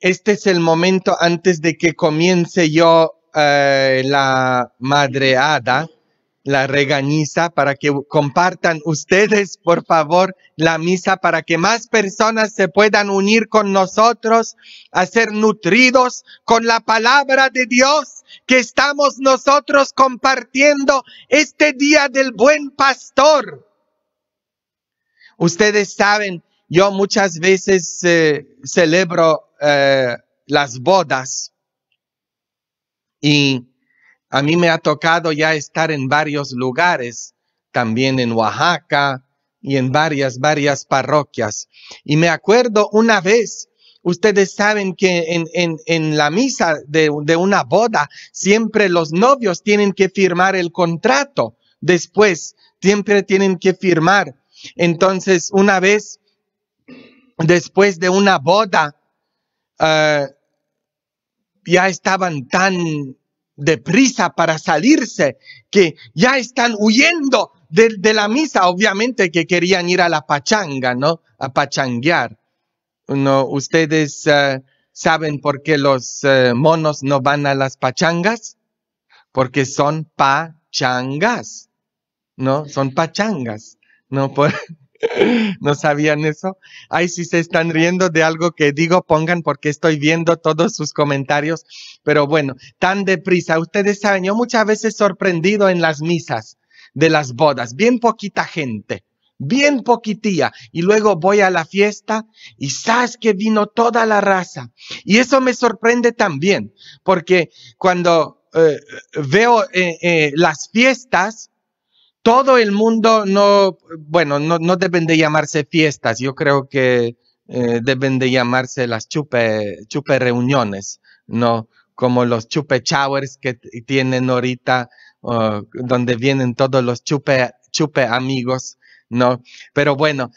este es el momento antes de que comience yo eh, la madreada, la regañiza, para que compartan ustedes, por favor, la misa, para que más personas se puedan unir con nosotros, a ser nutridos con la palabra de Dios que estamos nosotros compartiendo este día del buen pastor. Ustedes saben, yo muchas veces eh, celebro eh, las bodas y a mí me ha tocado ya estar en varios lugares, también en Oaxaca y en varias, varias parroquias. Y me acuerdo una vez, ustedes saben que en, la misa de una boda, siempre los novios tienen que firmar el contrato. Después, siempre tienen que firmar. Entonces, una vez, después de una boda, Ah, ya estaban tan deprisa para salirse que ya están huyendo de, la misa, obviamente que querían ir a la pachanga, ¿no? A pachanguear. No, ustedes ah, saben por qué los ah, monos no van a las pachangas, porque son pachangas, ¿no? Son pachangas, ¿no? Por, ¿No sabían eso? Ay, si se están riendo de algo que digo, pongan porque estoy viendo todos sus comentarios. Pero bueno, tan deprisa. Ustedes saben, yo muchas veces sorprendido en las misas de las bodas, bien poquita gente. Bien poquitía, y luego voy a la fiesta y sabes que vino toda la raza. Y eso me sorprende también, porque cuando eh, veo eh, eh, las fiestas, todo el mundo no, bueno, no, deben de llamarse fiestas, yo creo que eh, deben de llamarse las chupe, chupe reuniones, ¿no? Como los chupe showers que tienen ahorita, donde vienen todos los chupe, chupe amigos, ¿no? Pero bueno,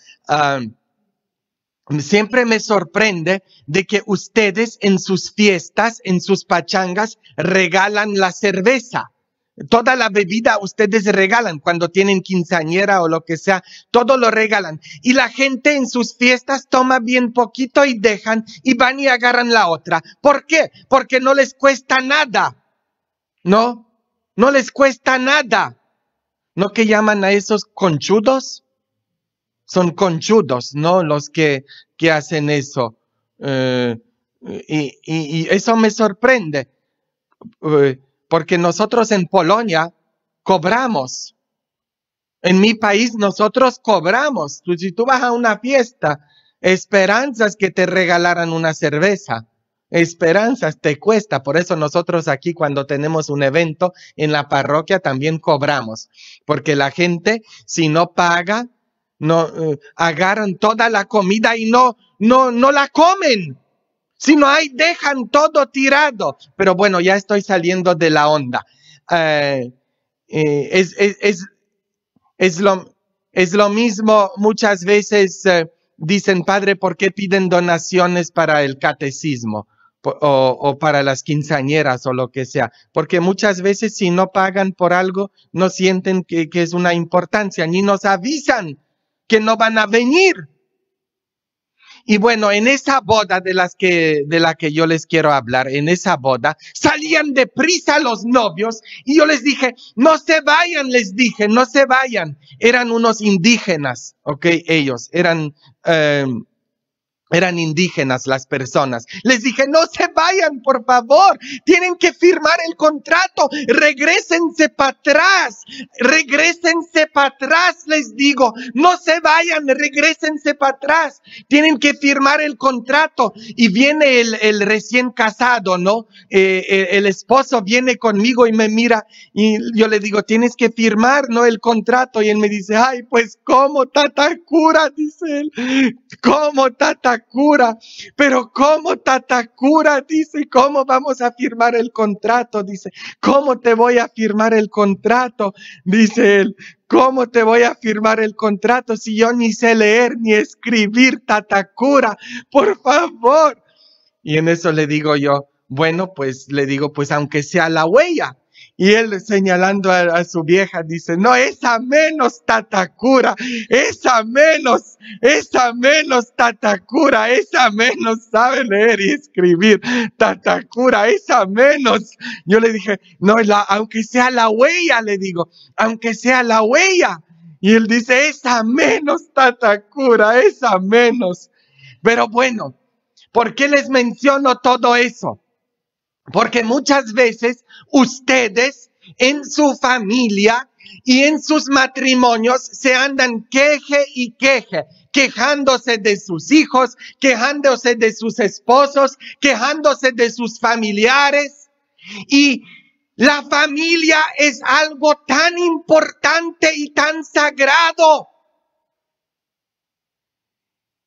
Siempre me sorprende de que ustedes en sus fiestas, en sus pachangas, regalan la cerveza. Toda la bebida ustedes regalan cuando tienen quinceañera o lo que sea, todo lo regalan. Y la gente en sus fiestas toma bien poquito y dejan y van y agarran la otra. ¿Por qué? Porque no les cuesta nada. ¿No? No les cuesta nada. ¿No que llaman a esos conchudos? Son conchudos, ¿no? Los que, que hacen eso. Eh, y, eso me sorprende. Eh, porque nosotros en Polonia cobramos. En mi país nosotros cobramos. si tú vas a una fiesta, esperanzas que te regalaran una cerveza. Esperanzas te cuesta. Por eso nosotros aquí cuando tenemos un evento en la parroquia también cobramos. Porque la gente si no paga, no eh, agarran toda la comida y no, no, no la comen. Si no hay, dejan todo tirado. Pero bueno, ya estoy saliendo de la onda. Eh, eh, es, es, es, lo, es lo mismo muchas veces. Eh, dicen, padre, ¿por qué piden donaciones para el catecismo o, para las quinceañeras o lo que sea? Porque muchas veces si no pagan por algo, no sienten que, que es una importancia, ni nos avisan que no van a venir. Y bueno, en esa boda de las que, de la que yo les quiero hablar, en esa boda, salían deprisa los novios y yo les dije, no se vayan, les dije, no se vayan. Eran unos indígenas, ok, ellos, eran, eh, eran indígenas las personas. Les dije, no se vayan, por favor. Tienen que firmar el contrato. Regrésense para atrás. Regrésense para atrás, les digo. No se vayan, regrésense para atrás. Tienen que firmar el contrato. Y viene el, recién casado, ¿no? Eh, eh, el esposo viene conmigo y me mira y yo le digo, tienes que firmar, ¿no? El contrato. Y él me dice, ay, pues cómo, tata cura, dice él. ¿Cómo, tata pero ¿cómo Tatakura? Dice, ¿cómo vamos a firmar el contrato? Dice, ¿cómo te voy a firmar el contrato? Dice él, ¿Cómo te voy a firmar el contrato si yo ni sé leer ni escribir Tatakura? Por favor. Y en eso le digo yo, bueno, pues le digo, pues aunque sea la huella. Y él señalando a, su vieja dice, no, esa menos tatacura, esa menos, esa menos tatacura, esa menos sabe leer y escribir, tatacura, esa menos. Yo le dije, no, la, aunque sea la huella, le digo, aunque sea la huella. Y él dice, esa menos tatacura, esa menos. Pero bueno, ¿por qué les menciono todo eso? Porque muchas veces ustedes en su familia y en sus matrimonios se andan queje y queje, quejándose de sus hijos, quejándose de sus esposos, quejándose de sus familiares. Y la familia es algo tan importante y tan sagrado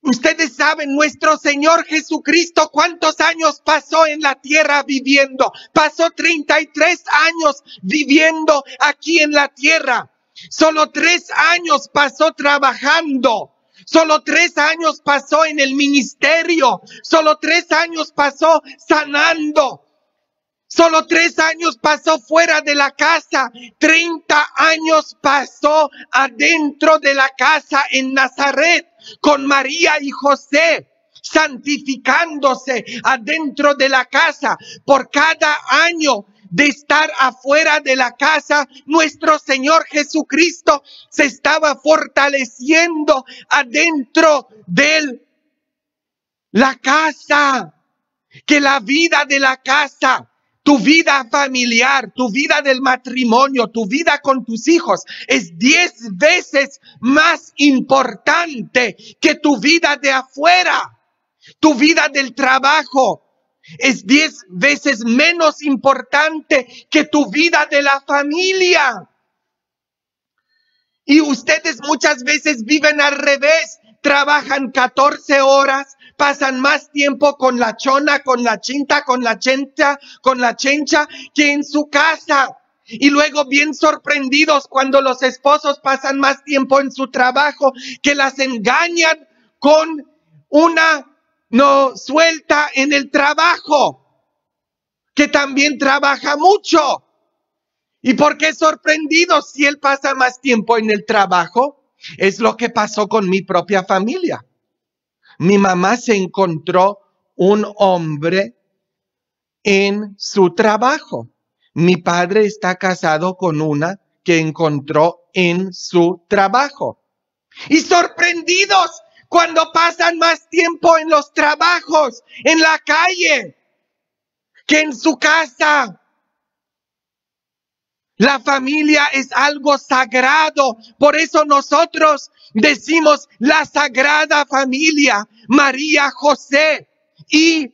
Ustedes saben, nuestro Señor Jesucristo, cuántos años pasó en la tierra viviendo. Pasó 33 años viviendo aquí en la tierra. Solo tres años pasó trabajando. Solo tres años pasó en el ministerio. Solo tres años pasó sanando. Solo tres años pasó fuera de la casa. Treinta años pasó adentro de la casa en Nazaret con María y José, santificándose adentro de la casa por cada año de estar afuera de la casa, nuestro Señor Jesucristo se estaba fortaleciendo adentro de la casa, que la vida de la casa tu vida familiar, tu vida del matrimonio, tu vida con tus hijos es diez veces más importante que tu vida de afuera. Tu vida del trabajo es diez veces menos importante que tu vida de la familia. Y ustedes muchas veces viven al revés. Trabajan 14 horas, pasan más tiempo con la chona, con la chinta, con la chencha, con la chencha que en su casa. Y luego bien sorprendidos cuando los esposos pasan más tiempo en su trabajo que las engañan con una no suelta en el trabajo, que también trabaja mucho. ¿Y por qué sorprendidos si él pasa más tiempo en el trabajo? Es lo que pasó con mi propia familia. Mi mamá se encontró un hombre en su trabajo. Mi padre está casado con una que encontró en su trabajo. Y sorprendidos cuando pasan más tiempo en los trabajos, en la calle, que en su casa. La familia es algo sagrado. Por eso nosotros decimos la sagrada familia, María, José y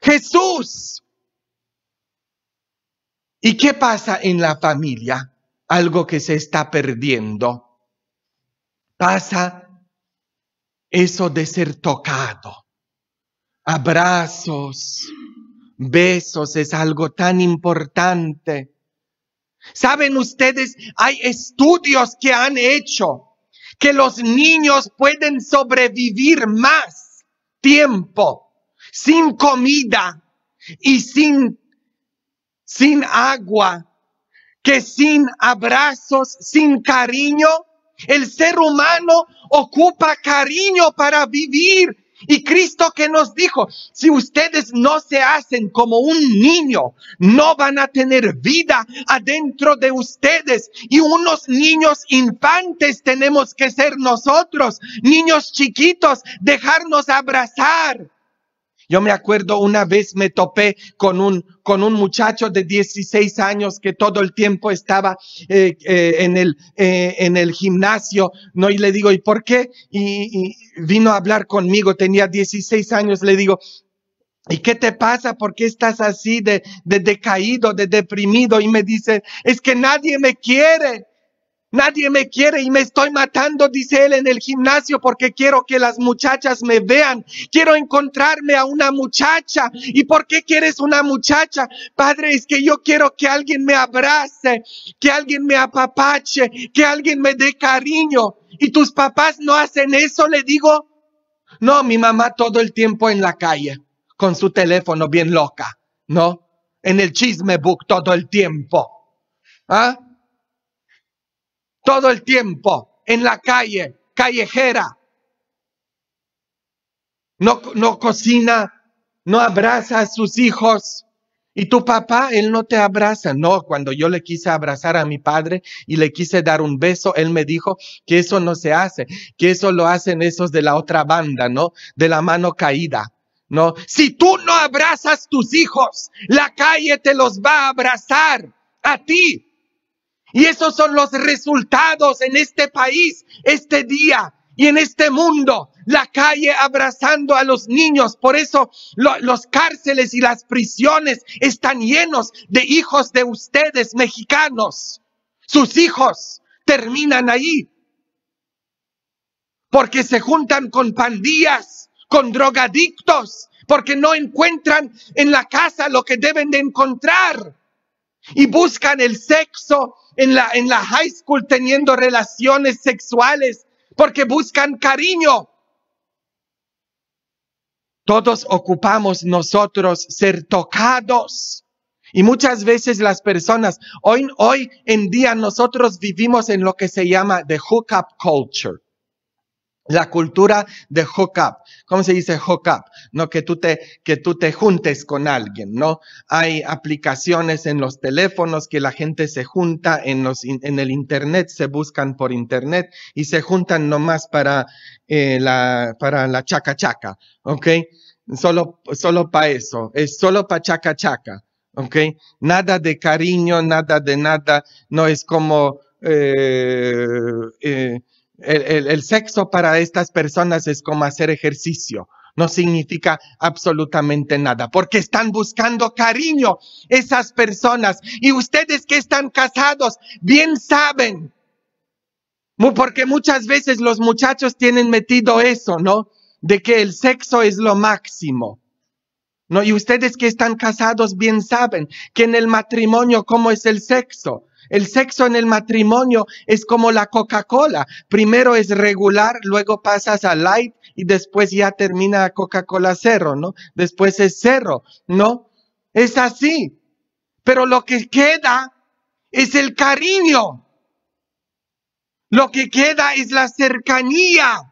Jesús. ¿Y qué pasa en la familia? Algo que se está perdiendo. Pasa eso de ser tocado. Abrazos, besos es algo tan importante Saben ustedes, hay estudios que han hecho que los niños pueden sobrevivir más tiempo sin comida y sin, sin agua, que sin abrazos, sin cariño. El ser humano ocupa cariño para vivir y Cristo que nos dijo, si ustedes no se hacen como un niño, no van a tener vida adentro de ustedes. Y unos niños infantes tenemos que ser nosotros, niños chiquitos, dejarnos abrazar yo me acuerdo una vez me topé con un, con un muchacho de 16 años que todo el tiempo estaba eh, eh, en, el, eh, en el gimnasio, ¿no? Y le digo, ¿y por qué? Y, vino a hablar conmigo, tenía 16 años, le digo, ¿Y qué te pasa? ¿Por qué estás así de, de decaído, de deprimido? Y me dice, es que nadie me quiere. Nadie me quiere y me estoy matando, dice él en el gimnasio, porque quiero que las muchachas me vean. Quiero encontrarme a una muchacha. ¿Y por qué quieres una muchacha? Padre, es que yo quiero que alguien me abrace, que alguien me apapache, que alguien me dé cariño. ¿Y tus papás no hacen eso? Le digo, no, mi mamá todo el tiempo en la calle, con su teléfono bien loca, ¿no? En el chisme book todo el tiempo. ¿Ah? todo el tiempo en la calle, callejera. No, no cocina, no abraza a sus hijos. Y tu papá, él no te abraza. No, cuando yo le quise abrazar a mi padre y le quise dar un beso, él me dijo que eso no se hace, que eso lo hacen esos de la otra banda, ¿no? De la mano caída, ¿no? Si tú no abrazas tus hijos, la calle te los va a abrazar a ti. Y esos son los resultados en este país, este día y en este mundo. La calle abrazando a los niños. Por eso los cárceles y las prisiones están llenos de hijos de ustedes, mexicanos. Sus hijos terminan ahí. Porque se juntan con pandillas, con drogadictos, porque no encuentran en la casa lo que deben de encontrar. Y buscan el sexo, en la, en la high school teniendo relaciones sexuales porque buscan cariño. Todos ocupamos nosotros ser tocados. Y muchas veces las personas, hoy, hoy en día nosotros vivimos en lo que se llama the hookup culture. La cultura de hook up. ¿Cómo se dice hook up? No, que tú te, que tú te juntes con alguien, ¿no? Hay aplicaciones en los teléfonos que la gente se junta en los, en el internet, se buscan por internet y se juntan nomás para, eh, la, para la chaca chaca, ¿ok? Solo, solo para eso. Es solo para chaca chaca, ¿ok? Nada de cariño, nada de nada. No es como, eh, eh el, sexo para estas personas es como hacer ejercicio no significa absolutamente nada, porque están buscando cariño esas personas. Y ustedes que están casados, bien saben, porque muchas veces los muchachos tienen metido eso, ¿no? De que el sexo es lo máximo. ¿No? Y ustedes que están casados bien saben que en el matrimonio, ¿cómo es el sexo? El sexo en el matrimonio es como la Coca-Cola. Primero es regular, luego pasas a light y después ya termina Coca-Cola cero, ¿no? Después es cero, ¿no? Es así. Pero lo que queda es el cariño. Lo que queda es la cercanía.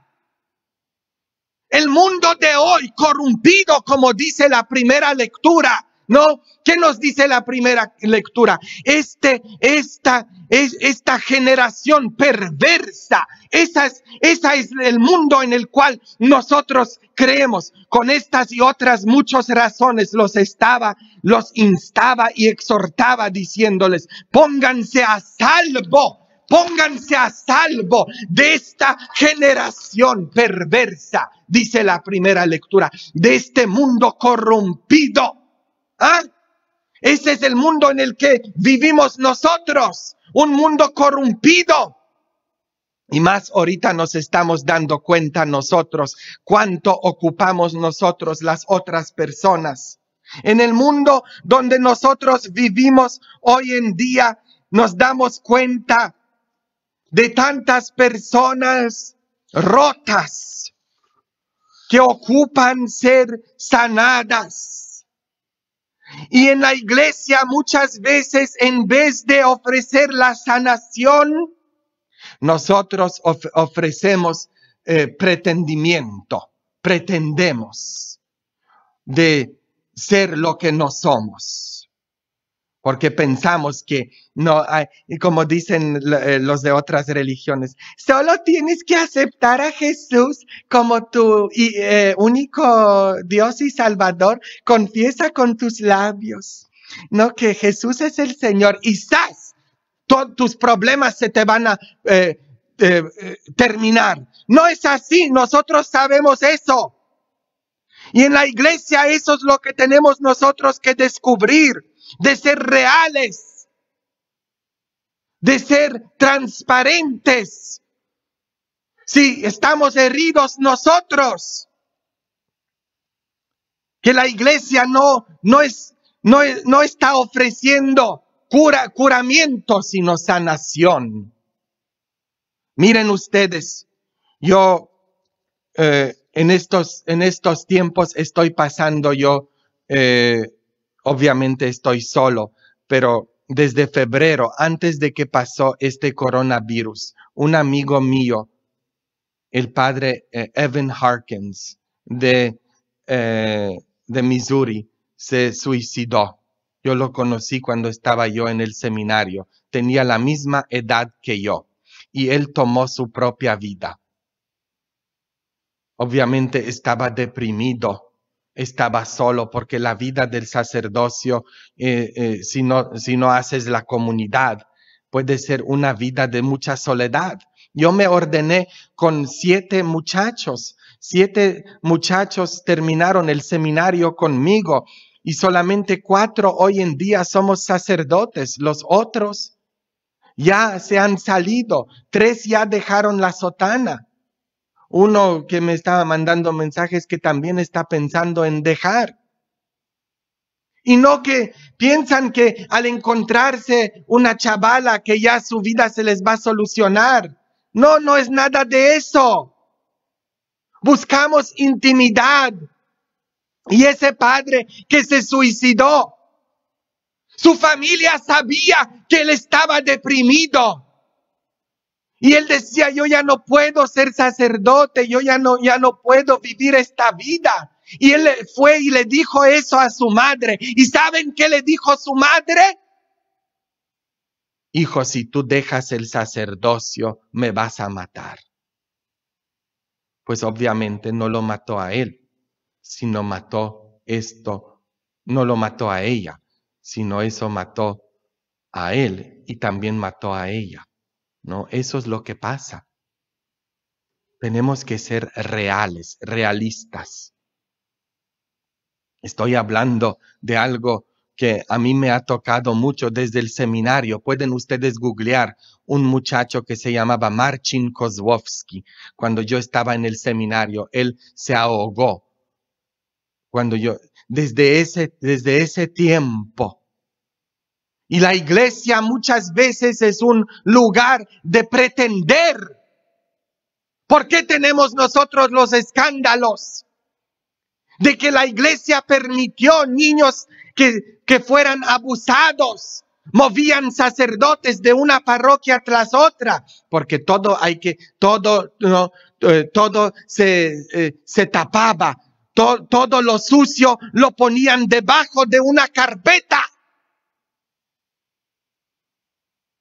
El mundo de hoy, corrompido, como dice la primera lectura, no, ¿qué nos dice la primera lectura? Este, esta, es, esta generación perversa, esa es, esa es el mundo en el cual nosotros creemos. Con estas y otras muchas razones los estaba, los instaba y exhortaba diciéndoles, pónganse a salvo pónganse a salvo de esta generación perversa, dice la primera lectura, de este mundo corrompido. ¿Ah? Ese es el mundo en el que vivimos nosotros, un mundo corrompido. Y más ahorita nos estamos dando cuenta nosotros cuánto ocupamos nosotros las otras personas. En el mundo donde nosotros vivimos hoy en día, nos damos cuenta de tantas personas rotas que ocupan ser sanadas y en la iglesia muchas veces en vez de ofrecer la sanación, nosotros ofrecemos eh, pretendimiento, pretendemos de ser lo que no somos porque pensamos que no, hay, como dicen eh, los de otras religiones, solo tienes que aceptar a Jesús como tu eh, único Dios y Salvador, confiesa con tus labios, no que Jesús es el Señor y Todos tus problemas se te van a eh, terminar. No es así, nosotros sabemos eso. Y en la iglesia eso es lo que tenemos nosotros que descubrir de ser reales, de ser transparentes. Si estamos heridos nosotros, que la iglesia no, no, es, no, no está ofreciendo cura, curamiento, sino sanación. Miren ustedes, yo eh, en, estos, en estos tiempos estoy pasando yo eh, obviamente estoy solo, pero desde febrero, antes de que pasó este coronavirus, un amigo mío, el padre eh, Evan Harkins de, eh, de Missouri, se suicidó. Yo lo conocí cuando estaba yo en el seminario. Tenía la misma edad que yo y él tomó su propia vida. Obviamente estaba deprimido estaba solo, porque la vida del sacerdocio, eh, eh, si, no, si no haces la comunidad, puede ser una vida de mucha soledad. Yo me ordené con siete muchachos. Siete muchachos terminaron el seminario conmigo y solamente cuatro hoy en día somos sacerdotes. Los otros ya se han salido. Tres ya dejaron la sotana uno que me estaba mandando mensajes que también está pensando en dejar. Y no que piensan que al encontrarse una chavala que ya su vida se les va a solucionar. No, no es nada de eso. Buscamos intimidad. Y ese padre que se suicidó, su familia sabía que él estaba deprimido. Y él decía, yo ya no puedo ser sacerdote, yo ya no, ya no puedo vivir esta vida. Y él fue y le dijo eso a su madre. ¿Y saben qué le dijo su madre? Hijo, si tú dejas el sacerdocio, me vas a matar. Pues obviamente no lo mató a él, sino mató esto, no lo mató a ella, sino eso mató a él y también mató a ella. Eso es lo que pasa. Tenemos que ser reales, realistas. Estoy hablando de algo que a mí me ha tocado mucho desde el seminario. Pueden ustedes googlear un muchacho que se llamaba Marcin Kozłowski. Cuando yo estaba en el seminario, él se ahogó. Cuando yo, desde ese, desde ese tiempo, y la iglesia muchas veces es un lugar de pretender. ¿Por qué tenemos nosotros los escándalos? De que la iglesia permitió niños que, que fueran abusados, movían sacerdotes de una parroquia tras otra, porque todo hay que, todo, no, eh, todo se, eh, se tapaba, todo lo sucio lo ponían debajo de una carpeta.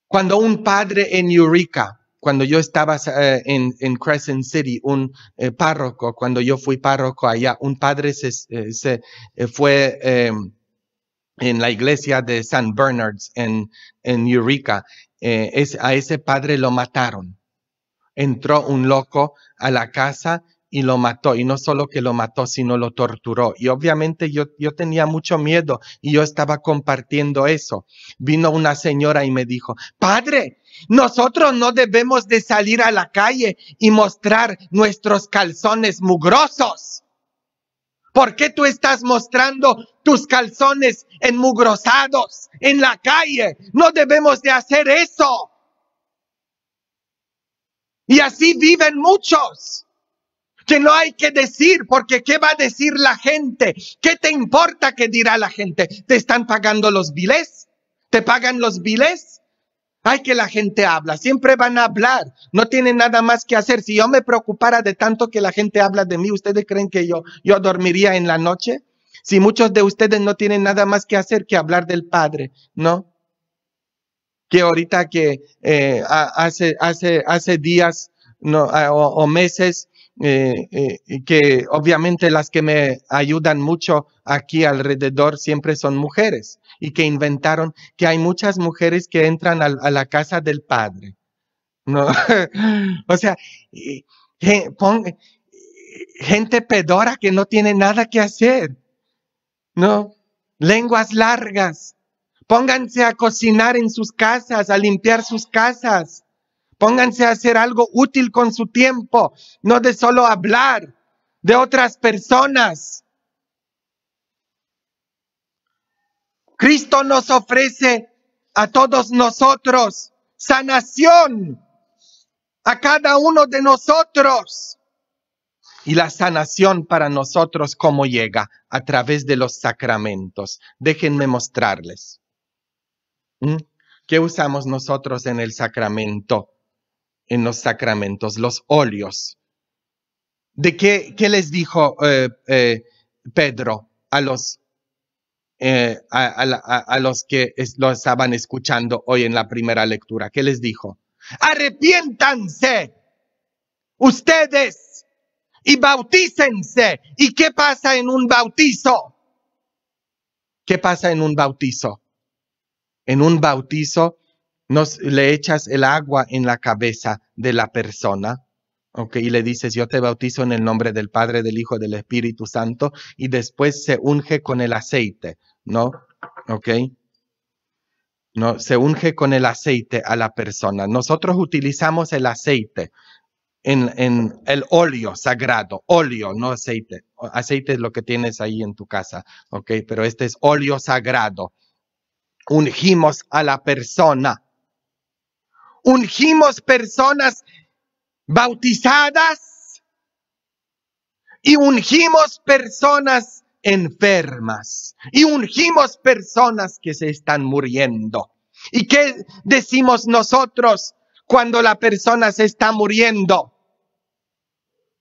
Cuando un padre en Eureka, cuando yo estaba eh, en, Crescent City, un eh, párroco, cuando yo fui párroco allá, un padre se, eh, fue em, en la iglesia de San Bernard's en, Eureka. a ese padre lo mataron. Entró un loco a la casa y lo mató. Y no solo que lo mató, sino lo torturó. Y obviamente yo, yo tenía mucho miedo y yo estaba compartiendo eso. Vino una señora y me dijo, Padre, nosotros no debemos de salir a la calle y mostrar nuestros calzones mugrosos. ¿Por qué tú estás mostrando tus calzones enmugrosados en la calle? No debemos de hacer eso. Y así viven muchos que no hay que decir, porque ¿qué va a decir la gente? ¿Qué te importa qué dirá la gente? ¿Te están pagando los biles? ¿Te pagan los biles? Hay que la gente habla, siempre van a hablar, no tienen nada más que hacer. Si yo me preocupara de tanto que la gente habla de mí, ¿ustedes creen que yo, yo dormiría en la noche? Si muchos de ustedes no tienen nada más que hacer que hablar del Padre, ¿no? Que ahorita que eh, hace, hace, hace días no, ah, o meses eh, eh, que obviamente las que me ayudan mucho aquí alrededor siempre son mujeres y que inventaron que hay muchas mujeres que entran a, la casa del padre. ¿no? o sea, gente pedora que no tiene nada que hacer, ¿no? Lenguas largas. Pónganse a cocinar en sus casas, a limpiar sus casas. Pónganse a hacer algo útil con su tiempo, no de solo hablar de otras personas. Cristo nos ofrece a todos nosotros sanación, a cada uno de nosotros. Y la sanación para nosotros, ¿cómo llega? A través de los sacramentos. Déjenme mostrarles. ¿Mm? ¿Qué usamos nosotros en el sacramento? en los sacramentos, los óleos. ¿De qué, qué les dijo eh, eh, Pedro a los, eh, a, los que lo estaban escuchando hoy en la primera lectura? ¿Qué les dijo? Arrepiéntanse ustedes y bautícense. ¿Y qué pasa en un bautizo? ¿Qué pasa en un bautizo? En un bautizo nos, le echas el agua en la cabeza de la persona, ¿ok? y le dices, yo te bautizo en el nombre del Padre, del Hijo, del Espíritu Santo, y después se unge con el aceite, ¿no? ¿Ok? No, se unge con el aceite a la persona. Nosotros utilizamos el aceite en, en el óleo sagrado, óleo, no aceite. Aceite es lo que tienes ahí en tu casa, ¿ok? Pero este es óleo sagrado. Ungimos a la persona ungimos personas bautizadas y ungimos personas enfermas y ungimos personas que se están muriendo. ¿Y qué decimos nosotros cuando la persona se está muriendo?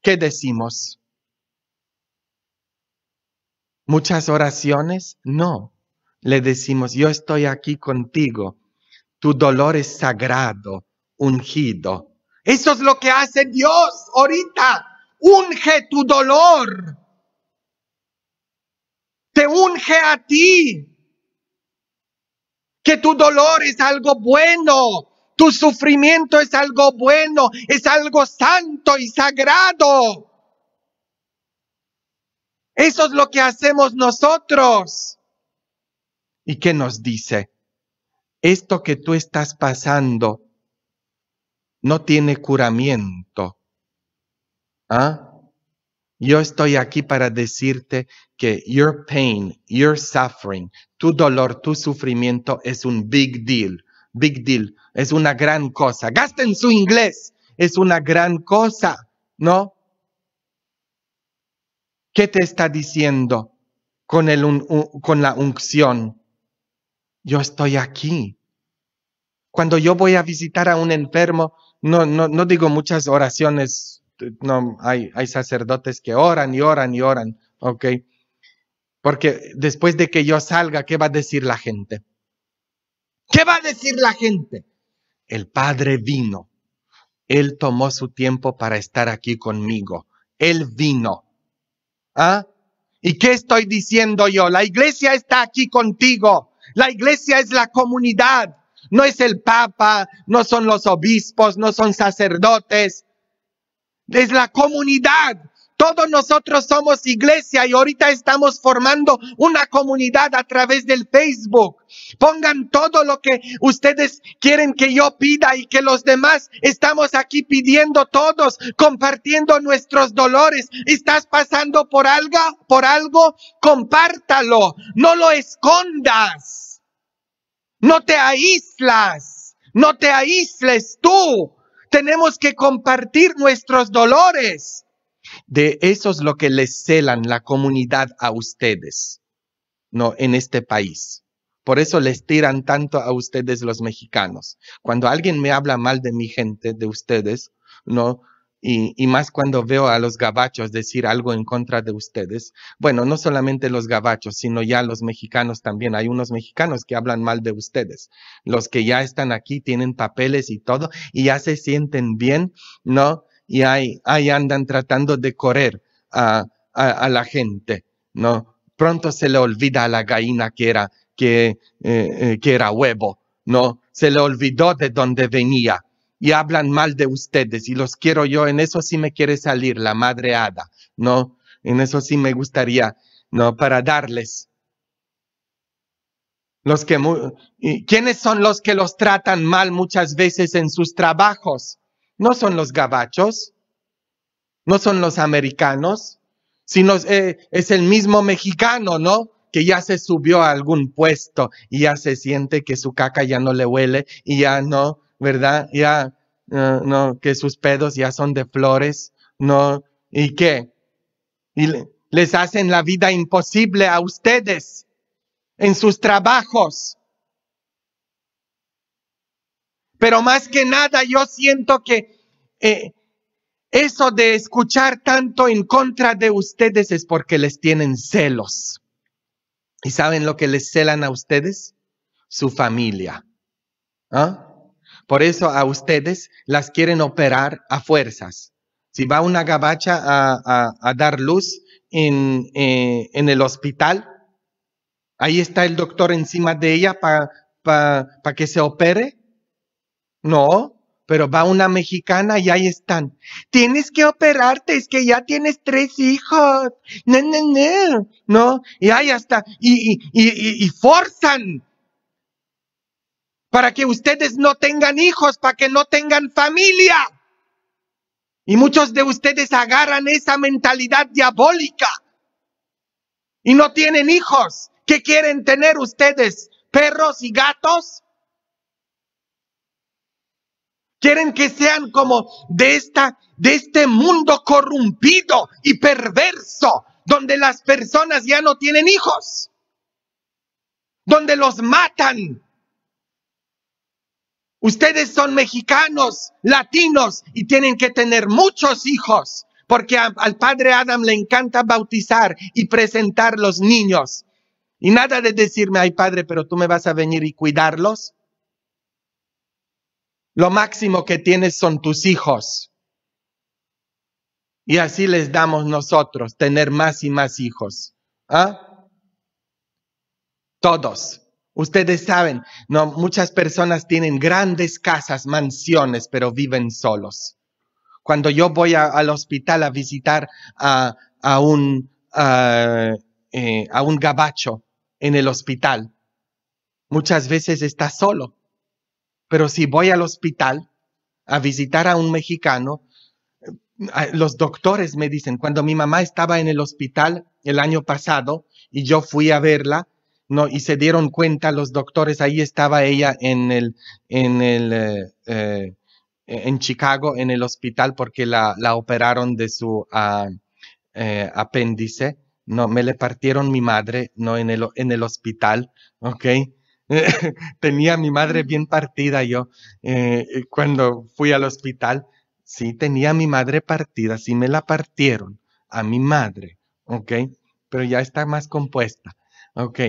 ¿Qué decimos? ¿Muchas oraciones? No. Le decimos, yo estoy aquí contigo tu dolor es sagrado, ungido. Eso es lo que hace Dios ahorita. Unge tu dolor. Te unge a ti. Que tu dolor es algo bueno. Tu sufrimiento es algo bueno, es algo santo y sagrado. Eso es lo que hacemos nosotros. ¿Y qué nos dice? esto que tú estás pasando no tiene curamiento. ¿Ah? Yo estoy aquí para decirte que your pain, your suffering, tu dolor, tu sufrimiento es un big deal. Big deal. Es una gran cosa. Gasten su inglés. Es una gran cosa. ¿No? ¿Qué te está diciendo con, el con la unción? yo estoy aquí. Cuando yo voy a visitar a un enfermo, no, no, digo muchas oraciones, no, hay, hay sacerdotes que oran y oran y oran, ¿ok? Porque después de que yo salga, ¿qué va a decir la gente? ¿Qué va a decir la gente? El Padre vino. Él tomó su tiempo para estar aquí conmigo. Él vino. ¿Ah? ¿Y qué estoy diciendo yo? La iglesia está aquí contigo. La iglesia es la comunidad, no es el papa, no son los obispos, no son sacerdotes. Es la comunidad todos nosotros somos iglesia y ahorita estamos formando una comunidad a través del Facebook. Pongan todo lo que ustedes quieren que yo pida y que los demás estamos aquí pidiendo todos, compartiendo nuestros dolores. ¿Estás pasando por algo? Por algo, compártalo. No lo escondas. No te aíslas. No te aísles tú. Tenemos que compartir nuestros dolores de eso es lo que les celan la comunidad a ustedes, ¿no? En este país. Por eso les tiran tanto a ustedes los mexicanos. Cuando alguien me habla mal de mi gente, de ustedes, ¿no? Y, y, más cuando veo a los gabachos decir algo en contra de ustedes. Bueno, no solamente los gabachos, sino ya los mexicanos también. Hay unos mexicanos que hablan mal de ustedes. Los que ya están aquí tienen papeles y todo y ya se sienten bien, ¿no? y ahí, ahí andan tratando de correr a, a, la gente, ¿no? Pronto se le olvida a la gallina que era, que, eh, eh, que era huevo, ¿no? Se le olvidó de dónde venía y hablan mal de ustedes y los quiero yo, en eso sí me quiere salir la madre hada, ¿no? En eso sí me gustaría, ¿no? Para darles. Los que, ¿quiénes son los que los tratan mal muchas veces en sus trabajos? no son los gabachos, no son los americanos, sino eh, es el mismo mexicano, ¿no? Que ya se subió a algún puesto y ya se siente que su caca ya no le huele y ya no, ¿verdad? Ya, eh, no, que sus pedos ya son de flores, ¿no? ¿Y qué? Y les hacen la vida imposible a ustedes en sus trabajos, pero más que nada yo siento que eh, eso de escuchar tanto en contra de ustedes es porque les tienen celos. ¿Y saben lo que les celan a ustedes? Su familia. ¿Ah? Por eso a ustedes las quieren operar a fuerzas. Si va una gabacha a, dar luz eh, en, el hospital, ahí está el doctor encima de ella para que se opere no, pero va una mexicana y ahí están. Tienes que operarte, es que ya tienes tres hijos. No, no, no. No, y ahí hasta, Y, y, y, y, forzan para que ustedes no tengan hijos, para que no tengan familia. Y muchos de ustedes agarran esa mentalidad diabólica y no tienen hijos. ¿Qué quieren tener ustedes? ¿Perros y gatos? Quieren que sean como de esta, de este mundo corrompido y perverso, donde las personas ya no tienen hijos, donde los matan. Ustedes son mexicanos, latinos y tienen que tener muchos hijos, porque al padre Adam le encanta bautizar y presentar los niños. Y nada de decirme, ay padre, pero tú me vas a venir y cuidarlos. Lo máximo que tienes son tus hijos. Y así les damos nosotros, tener más y más hijos. ¿ah? Todos. Ustedes saben, no, muchas personas tienen grandes casas, mansiones, pero viven solos. Cuando yo voy al hospital a visitar a, un, a, eh, a un gabacho en el hospital, muchas veces está solo pero si voy al hospital a visitar a un mexicano, los doctores me dicen, cuando mi mamá estaba en el hospital el año pasado y yo fui a verla, no, y se dieron cuenta los doctores, ahí estaba ella en el, en el, eh, eh, en Chicago, en el hospital, porque la, la operaron de su ah, eh, apéndice, no, me le partieron mi madre, no, en el, en el hospital, ok, tenía mi madre bien partida yo eh, eh, cuando fui al hospital. Sí, tenía mi madre partida, sí me la partieron, a mi madre, ¿ok? Pero ya está más compuesta, ¿ok?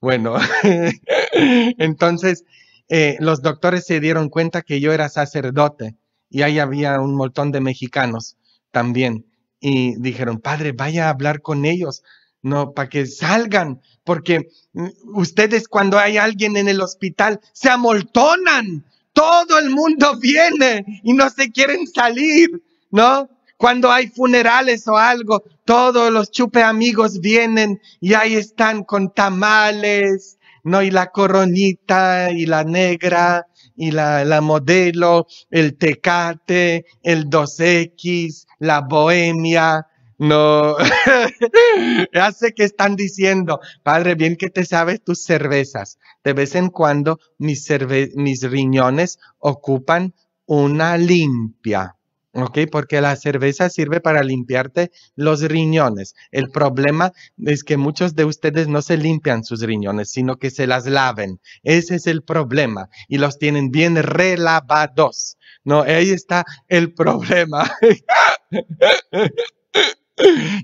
Bueno, entonces eh, los doctores se dieron cuenta que yo era sacerdote y ahí había un montón de mexicanos también y dijeron, padre, vaya a hablar con ellos, no, para que salgan, porque mm, ustedes cuando hay alguien en el hospital se amoltonan, todo el mundo viene y no se quieren salir, ¿no? Cuando hay funerales o algo, todos los chupe amigos vienen y ahí están con tamales, ¿no? Y la coronita y la negra y la, la modelo, el tecate, el 2X, la bohemia, no, ya sé que están diciendo, padre, bien que te sabes tus cervezas. De vez en cuando mis, mis riñones ocupan una limpia. ¿ok? Porque la cerveza sirve para limpiarte los riñones. El problema es que muchos de ustedes no se limpian sus riñones, sino que se las laven. Ese es el problema. Y los tienen bien relavados. No, ahí está el problema.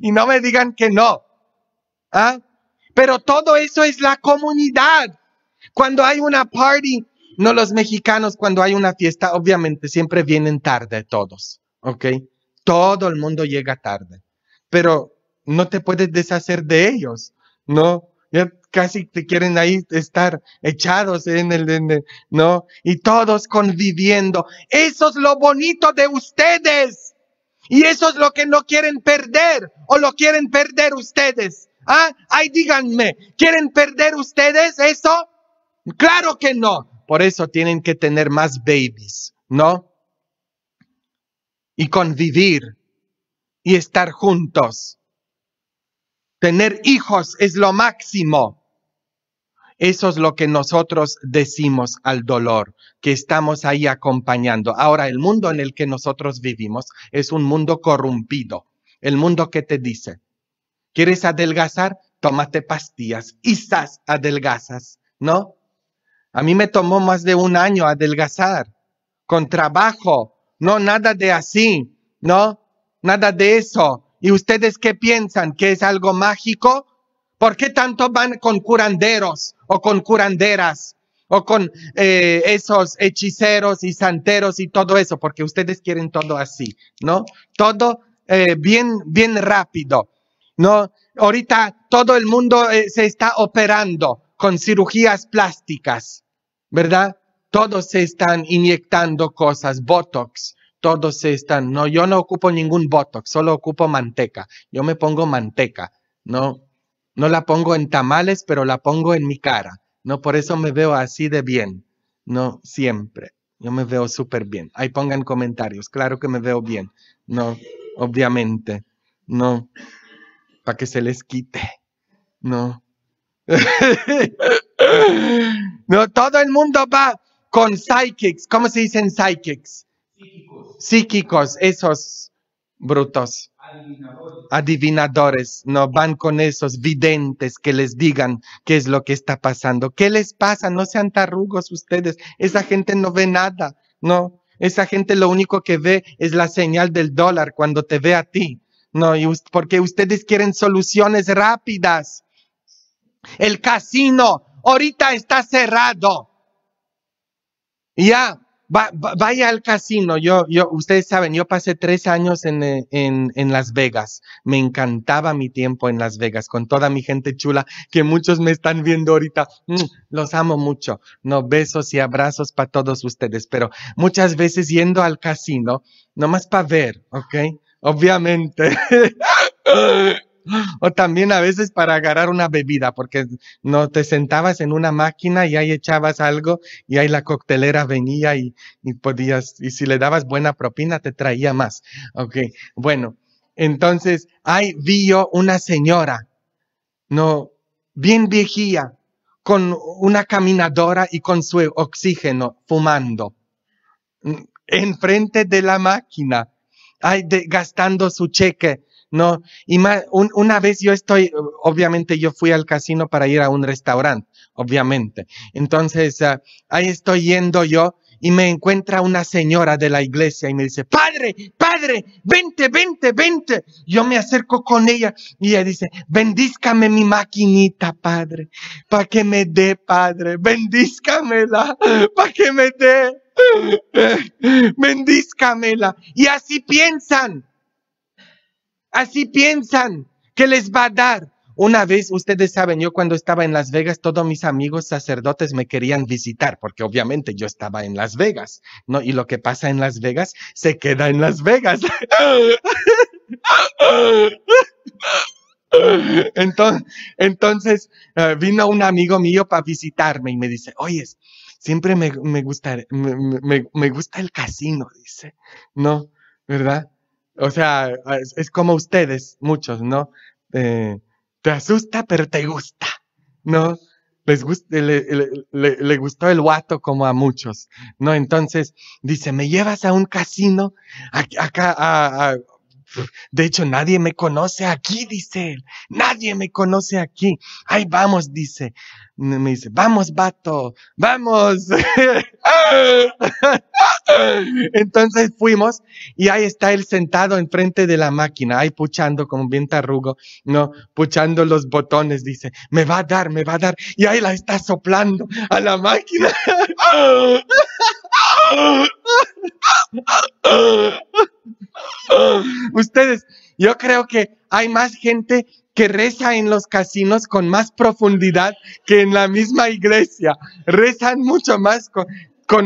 y no me digan que no. ¿Ah? Pero todo eso es la comunidad. Cuando hay una party, no los mexicanos, cuando hay una fiesta, obviamente siempre vienen tarde todos, ¿ok? Todo el mundo llega tarde, pero no te puedes deshacer de ellos, ¿no? casi te quieren ahí estar echados en el, en el ¿no? Y todos conviviendo. Eso es lo bonito de ustedes. Y eso es lo que no quieren perder o lo quieren perder ustedes. ¿Ah? Ay, díganme, ¿quieren perder ustedes eso? Claro que no. Por eso tienen que tener más babies, ¿no? Y convivir y estar juntos. Tener hijos es lo máximo. Eso es lo que nosotros decimos al dolor, que estamos ahí acompañando. Ahora, el mundo en el que nosotros vivimos es un mundo corrompido, el mundo que te dice, ¿quieres adelgazar? Tómate pastillas, sas adelgazas, ¿no? A mí me tomó más de un año adelgazar, con trabajo, no nada de así, ¿no? Nada de eso. ¿Y ustedes qué piensan? ¿Que es algo mágico? ¿Por qué tanto van con curanderos o con curanderas o con eh, esos hechiceros y santeros y todo eso? Porque ustedes quieren todo así, ¿no? Todo eh, bien, bien rápido, ¿no? Ahorita todo el mundo eh, se está operando con cirugías plásticas, ¿verdad? Todos se están inyectando cosas, botox, todos se están, no, yo no ocupo ningún botox, solo ocupo manteca, yo me pongo manteca, ¿no? No la pongo en tamales, pero la pongo en mi cara. No, por eso me veo así de bien. No siempre. Yo me veo súper bien. Ahí pongan comentarios. Claro que me veo bien. No, obviamente. No, para que se les quite. No. no, todo el mundo va con psychics. ¿Cómo se dicen psychics? Psíquicos. Psíquicos, esos brutos adivinadores, no van con esos videntes que les digan qué es lo que está pasando. ¿Qué les pasa? No sean tarrugos ustedes. Esa gente no ve nada, no. Esa gente lo único que ve es la señal del dólar cuando te ve a ti, no. Y porque ustedes quieren soluciones rápidas. El casino ahorita está cerrado. Ya, vaya al casino. Yo, yo, ustedes saben, yo pasé tres años en, eh, en, en, Las Vegas. Me encantaba mi tiempo en Las Vegas con toda mi gente chula que muchos me están viendo ahorita. Mm, los amo mucho. No, besos y abrazos para todos ustedes. Pero muchas veces yendo al casino, nomás para ver, ¿ok? Obviamente. O también a veces para agarrar una bebida, porque no te sentabas en una máquina y ahí echabas algo y ahí la coctelera venía y, podías, y si le dabas buena propina te traía más. Ok, bueno, entonces, ahí vi yo una señora, no, bien viejía, con una caminadora y con su oxígeno fumando, mm, enfrente de la máquina, ahí gastando su cheque no, y una vez yo estoy, obviamente yo fui al casino para ir a un restaurante, obviamente. Entonces, ah, ahí estoy yendo yo y me encuentra una señora de la iglesia y me dice, padre, padre, vente, vente, vente. Yo me acerco con ella y ella dice, bendízcame mi maquinita, padre, para que me dé, padre, bendízcamela, para que me dé, bendízcamela. Y así piensan. Así piensan que les va a dar. Una vez, ustedes saben, yo cuando estaba en Las Vegas, todos mis amigos sacerdotes me querían visitar, porque obviamente yo estaba en Las Vegas, ¿no? Y lo que pasa en Las Vegas se queda en Las Vegas. Entonces, eh, vino un amigo mío para visitarme y me dice, oye, siempre me gusta el casino, dice, ¿no? ¿Verdad? O sea, es, como ustedes, muchos, ¿no? Eh, te asusta, pero te gusta, ¿no? Les le, gustó el guato como a muchos, ¿no? Entonces dice, me llevas a un casino, acá, a, de hecho nadie me conoce aquí, dice él, nadie me conoce aquí, ahí vamos, dice, me dice, vamos, vato, vamos. Entonces fuimos y ahí está él sentado enfrente de la máquina, ahí puchando como bien arrugo, ¿no? Puchando los botones, dice, me va a dar, me va a dar. Y ahí la está soplando a la máquina. Ustedes, yo creo que hay más gente que reza en los casinos con más profundidad que en la misma iglesia. Rezan mucho más con,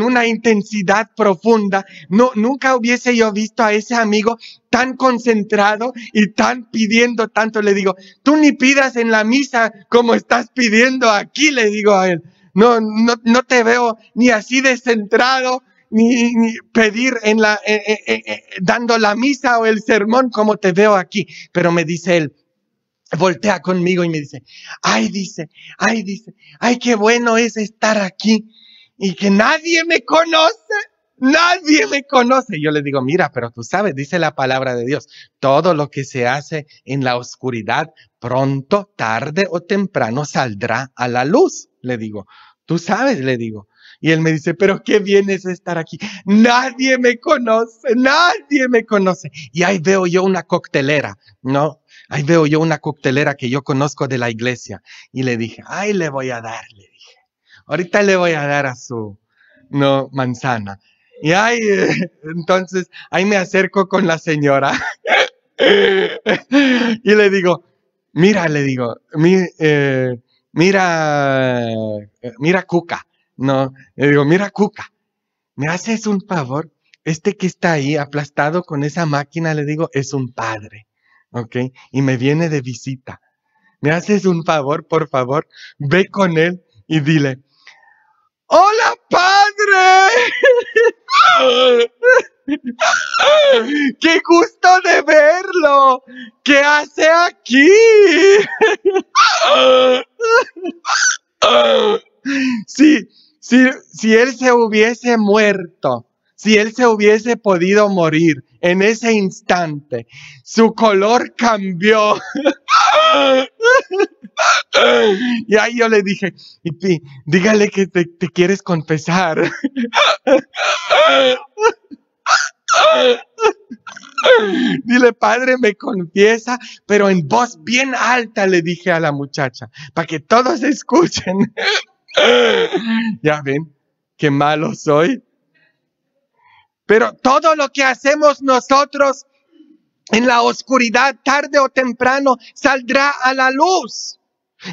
una intensidad profunda. No, nunca hubiese yo visto a ese amigo tan concentrado y tan pidiendo tanto. Le digo, tú ni pidas en la misa como estás pidiendo aquí, le digo a él. No, no, no te veo ni así descentrado ni, pedir en la, eh, eh, eh, dando la misa o el sermón como te veo aquí. Pero me dice él, voltea conmigo y me dice, ay, dice, ay, dice, ay, qué bueno es estar aquí y que nadie me conoce. Nadie me conoce. Yo le digo, mira, pero tú sabes, dice la palabra de Dios, todo lo que se hace en la oscuridad, pronto, tarde o temprano saldrá a la luz, le digo. Tú sabes, le digo. Y él me dice, pero qué bien es estar aquí. Nadie me conoce, nadie me conoce. Y ahí veo yo una coctelera, ¿no? Ahí veo yo una coctelera que yo conozco de la iglesia. Y le dije, ay, le voy a dar, le dije. Ahorita le voy a dar a su, no, manzana. Y ahí, eh, entonces, ahí me acerco con la señora. y le digo, mira, le digo, eh, mira, eh, mira Cuca. No, le digo, mira, Cuca, ¿me haces un favor? Este que está ahí aplastado con esa máquina, le digo, es un padre, ¿ok? Y me viene de visita. ¿Me haces un favor, por favor? Ve con él y dile, ¡Hola, padre! ¡Qué gusto de verlo! ¿Qué hace aquí? sí, si, él se hubiese muerto, si él se hubiese podido morir en ese instante, su color cambió. y ahí yo le dije, dígale que te, te quieres confesar. Dile, padre, me confiesa, pero en voz bien alta le dije a la muchacha, para que todos escuchen ya ven, qué malo soy. Pero todo lo que hacemos nosotros en la oscuridad, tarde o temprano, saldrá a la luz.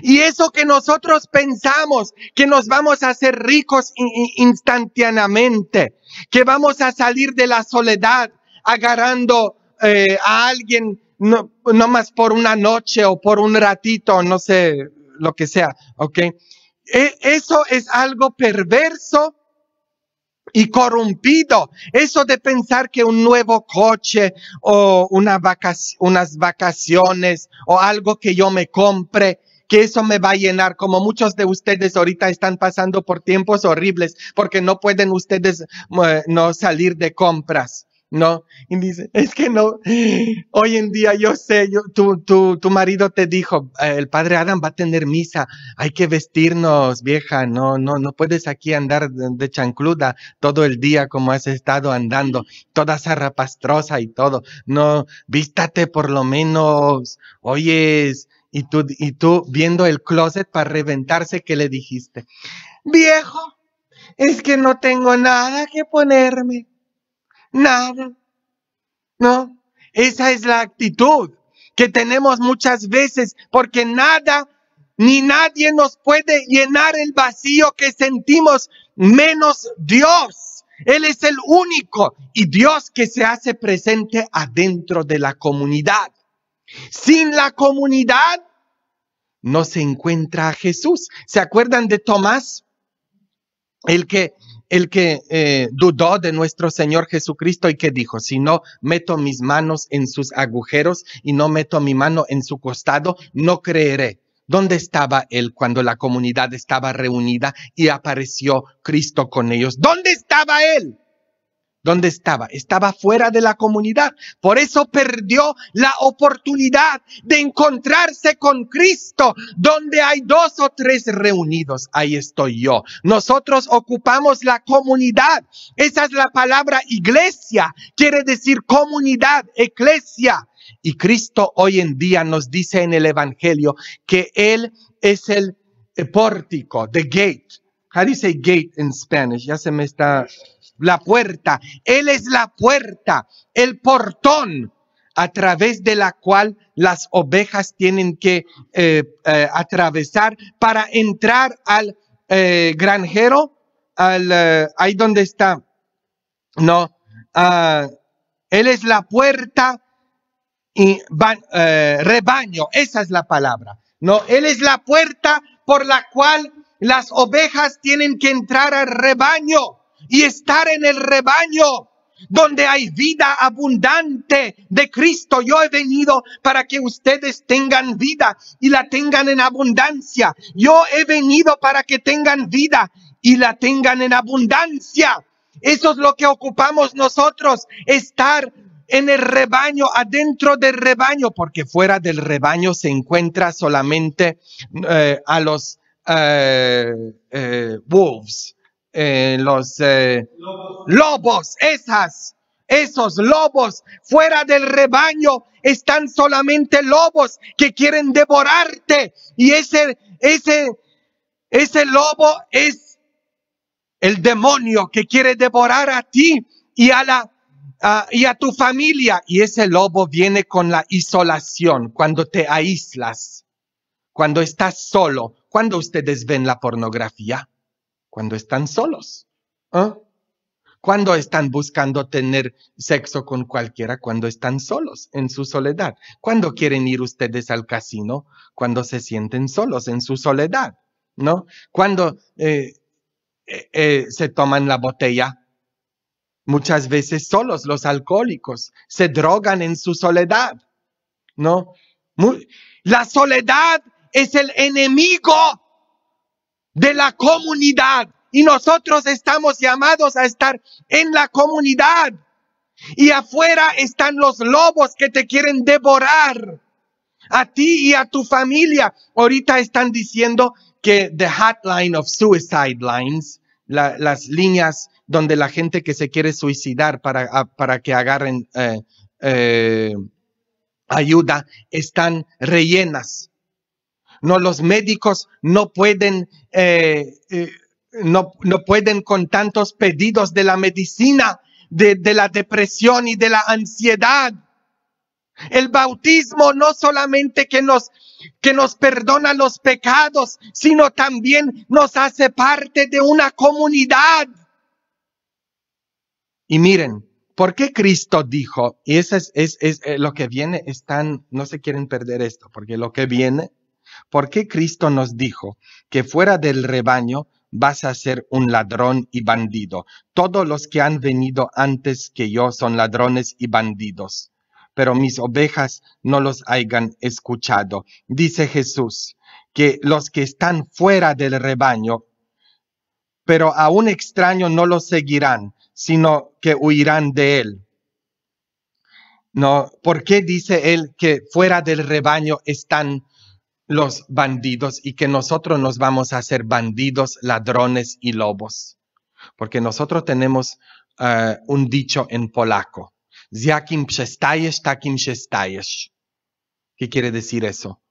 Y eso que nosotros pensamos, que nos vamos a hacer ricos instantáneamente, que vamos a salir de la soledad agarrando eh, a alguien no, no, más por una noche o por un ratito, no sé lo que sea, ¿ok? E, eso es algo perverso y corrompido. Eso de pensar que un nuevo coche o una unas vacaciones o algo que yo me compre, que eso me va a llenar, como muchos de ustedes ahorita están pasando por tiempos horribles porque no pueden ustedes eh, no salir de compras. No, y dice, es que no, hoy en día yo sé, yo, tu, tu, tu marido te dijo, eh, el padre Adam va a tener misa, hay que vestirnos, vieja, no, no, no puedes aquí andar de, chancluda todo el día como has estado andando, toda esa rapastrosa y todo, no, vístate por lo menos, oyes, y tú, y tú viendo el closet para reventarse, ¿qué le dijiste? Viejo, es que no tengo nada que ponerme nada. No, esa es la actitud que tenemos muchas veces porque nada ni nadie nos puede llenar el vacío que sentimos menos Dios. Él es el único y Dios que se hace presente adentro de la comunidad. Sin la comunidad no se encuentra a Jesús. ¿Se acuerdan de Tomás? El que el que eh, dudó de nuestro Señor Jesucristo y que dijo, si no meto mis manos en sus agujeros y no meto mi mano en su costado, no creeré. ¿Dónde estaba él cuando la comunidad estaba reunida y apareció Cristo con ellos? ¿Dónde estaba él? ¿Dónde estaba? Estaba fuera de la comunidad. Por eso perdió la oportunidad de encontrarse con Cristo. Donde hay dos o tres reunidos, ahí estoy yo. Nosotros ocupamos la comunidad. Esa es la palabra iglesia. Quiere decir comunidad, eclesia. Y Cristo hoy en día nos dice en el Evangelio que Él es el eh, pórtico, the gate. How do you say gate in Spanish? Ya se me está la puerta. Él es la puerta, el portón a través de la cual las ovejas tienen que eh, eh, atravesar para entrar al eh, granjero, al, ahí donde está, no, ah, él es la puerta y van, rebaño, esa es la palabra, no, él es la puerta por la cual las ovejas tienen que entrar al rebaño y estar en el rebaño donde hay vida abundante de Cristo. Yo he venido para que ustedes tengan vida y la tengan en abundancia. Yo he venido para que tengan vida y la tengan en abundancia. Eso es lo que ocupamos nosotros, estar en el rebaño, adentro del rebaño, porque fuera del rebaño se encuentra solamente eh, a los eh, eh, wolves, eh, los eh, lobos. esas, esos lobos fuera del rebaño están solamente lobos que quieren devorarte y ese, ese, ese lobo es el demonio que quiere devorar a ti y a la y a tu familia. Y ese lobo viene con la isolación, cuando te aíslas, cuando estás solo, cuando ustedes ven la pornografía. Cuando están solos. ¿Cuándo ¿ah? Cuando están buscando tener sexo con cualquiera, cuando están solos en su soledad. Cuando quieren ir ustedes al casino, cuando se sienten solos en su soledad, ¿no? Cuando eh, eh, eh, se toman la botella muchas veces solos los alcohólicos, se drogan en su soledad, ¿no? la soledad es el enemigo de la comunidad. Y nosotros estamos llamados a estar en la comunidad. Y afuera están los lobos que te quieren devorar. A ti y a tu familia. Ahorita están diciendo que the hotline of suicide lines, las líneas donde la gente que se quiere suicidar para, para que agarren eh, eh, ayuda, están rellenas no los médicos no pueden, eh, eh, no, no, pueden con tantos pedidos de la medicina, de, de la depresión y de la ansiedad. El bautismo no solamente que nos, que nos perdona los pecados, sino también nos hace parte de una comunidad. Y miren, ¿por qué Cristo dijo? Y eso es, es, es eh, lo que viene, están, no se quieren perder esto, porque lo que viene ¿Por qué Cristo nos dijo que fuera del rebaño vas a ser un ladrón y bandido? Todos los que han venido antes que yo son ladrones y bandidos, pero mis ovejas no los hayan escuchado. Dice Jesús que los que están fuera del rebaño, pero a un extraño no los seguirán, sino que huirán de él. No, ¿por qué dice él que fuera del rebaño están los bandidos y que nosotros nos vamos a hacer bandidos, ladrones y lobos. Porque nosotros tenemos eh, un dicho en polaco, "Ziakim takim ¿Qué quiere decir eso?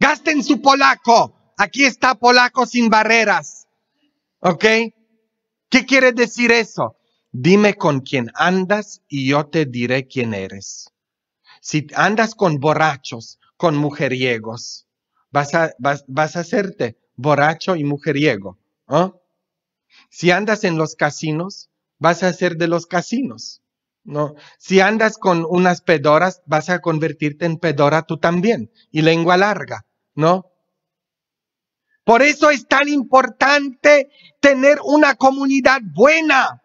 Gasten su polaco. Aquí está polaco sin barreras. ¿Ok? ¿Qué quiere decir eso? Dime con quién andas y yo te diré quién eres. Si andas con borrachos, con mujeriegos. Vas a, vas, a hacerte borracho y mujeriego. ¿no? Si andas en los casinos, vas a ser de los casinos. ¿no? Si andas con unas pedoras, vas a convertirte en pedora tú también. Y lengua larga, ¿no? Por eso es tan importante tener una comunidad buena.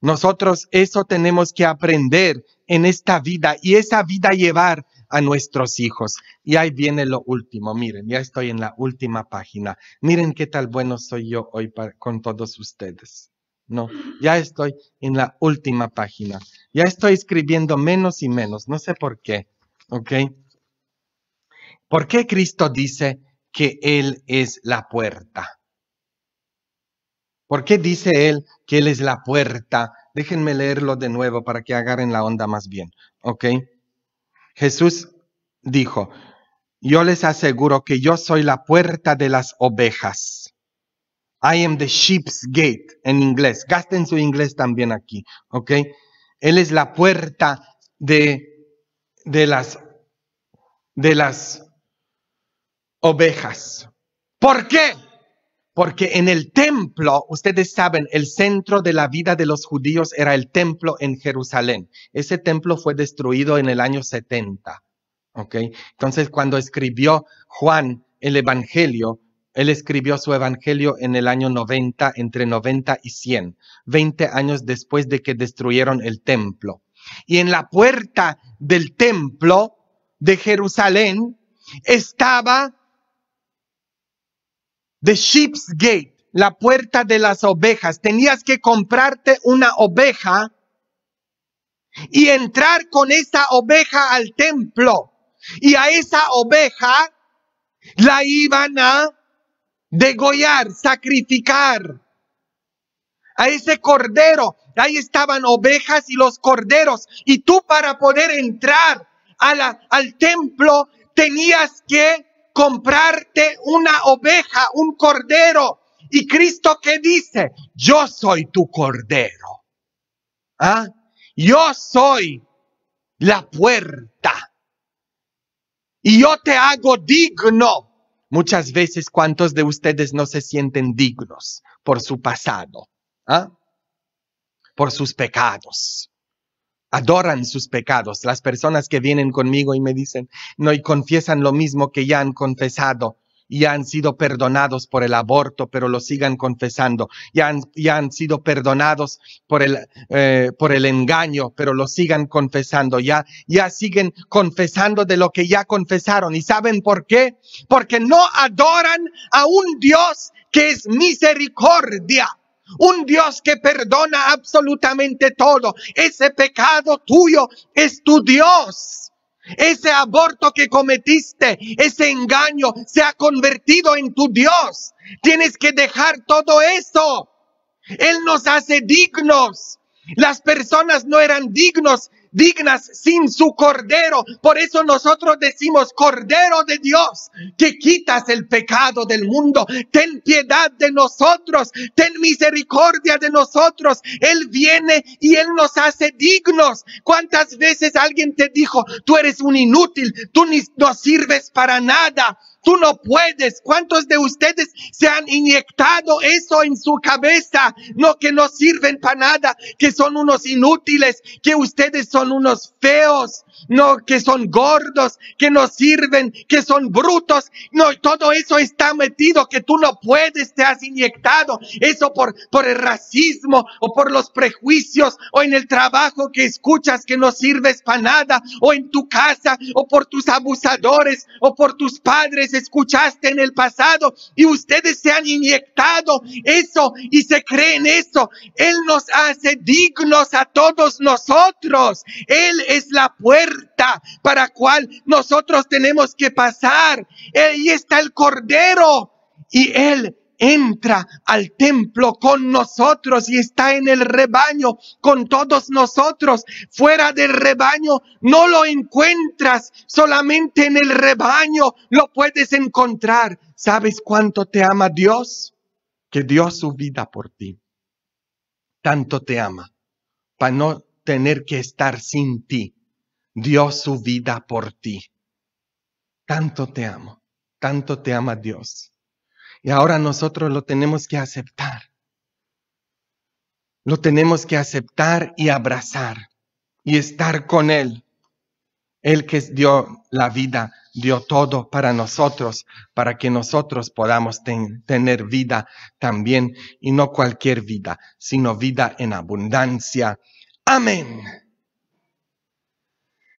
Nosotros eso tenemos que aprender en esta vida y esa vida llevar a nuestros hijos. Y ahí viene lo último, miren, ya estoy en la última página. Miren qué tal bueno soy yo hoy con todos ustedes. No, ya estoy en la última página. Ya estoy escribiendo menos y menos, no sé por qué. ¿Ok? ¿Por qué Cristo dice que Él es la puerta? ¿Por qué dice Él que Él es la puerta? Déjenme leerlo de nuevo para que agarren la onda más bien. ¿Ok? Jesús dijo, yo les aseguro que yo soy la puerta de las ovejas. I am the sheep's gate en inglés. Gasten su inglés también aquí, ¿ok? Él es la puerta de, de, las, de las ovejas. ¿Por qué? Porque en el templo, ustedes saben, el centro de la vida de los judíos era el templo en Jerusalén. Ese templo fue destruido en el año 70. ¿okay? Entonces, cuando escribió Juan el Evangelio, él escribió su evangelio en el año 90, entre 90 y 100, 20 años después de que destruyeron el templo. Y en la puerta del templo de Jerusalén estaba The Sheep's Gate, la puerta de las ovejas. Tenías que comprarte una oveja y entrar con esa oveja al templo. Y a esa oveja la iban a degollar, sacrificar. A ese cordero, ahí estaban ovejas y los corderos. Y tú para poder entrar al templo tenías que comprarte una oveja, un cordero. Y Cristo que dice, yo soy tu cordero. ¿Ah? Yo soy la puerta. Y yo te hago digno. Muchas veces, ¿cuántos de ustedes no se sienten dignos por su pasado? ¿Ah? Por sus pecados adoran sus pecados. Las personas que vienen conmigo y me dicen, no, y confiesan lo mismo que ya han confesado. Ya han sido perdonados por el aborto, pero lo sigan confesando. Ya han, han sido perdonados por el, eh, por el engaño, pero lo sigan confesando. Ya, ya siguen confesando de lo que ya confesaron. ¿Y saben por qué? Porque no adoran a un Dios que es misericordia un Dios que perdona absolutamente todo. Ese pecado tuyo es tu Dios. Ese aborto que cometiste, ese engaño, se ha convertido en tu Dios. Tienes que dejar todo eso. Él nos hace dignos. Las personas no eran dignos dignas sin su cordero. Por eso nosotros decimos, Cordero de Dios, que quitas el pecado del mundo, ten piedad de nosotros, ten misericordia de nosotros. Él viene y Él nos hace dignos. ¿Cuántas veces alguien te dijo, tú eres un inútil, tú no sirves para nada? Tú no puedes. ¿Cuántos de ustedes se han inyectado eso en su cabeza? No, que no sirven para nada, que son unos inútiles, que ustedes son unos feos no, que son gordos, que no sirven, que son brutos, no, todo eso está metido, que tú no puedes, te has inyectado, eso por, por el racismo o por los prejuicios o en el trabajo que escuchas que no sirves para nada o en tu casa o por tus abusadores o por tus padres escuchaste en el pasado y ustedes se han inyectado eso y se creen eso. Él nos hace dignos a todos nosotros. Él es la puerta para cual nosotros tenemos que pasar. Ahí está el Cordero y Él entra al templo con nosotros y está en el rebaño con todos nosotros. Fuera del rebaño no lo encuentras, solamente en el rebaño lo puedes encontrar. ¿Sabes cuánto te ama Dios? Que dio su vida por ti. Tanto te ama para no tener que estar sin ti dio su vida por ti. Tanto te amo, tanto te ama Dios. Y ahora nosotros lo tenemos que aceptar. Lo tenemos que aceptar y abrazar y estar con Él. Él que dio la vida, dio todo para nosotros, para que nosotros podamos tener vida también, y no cualquier vida, sino vida en abundancia. Amén.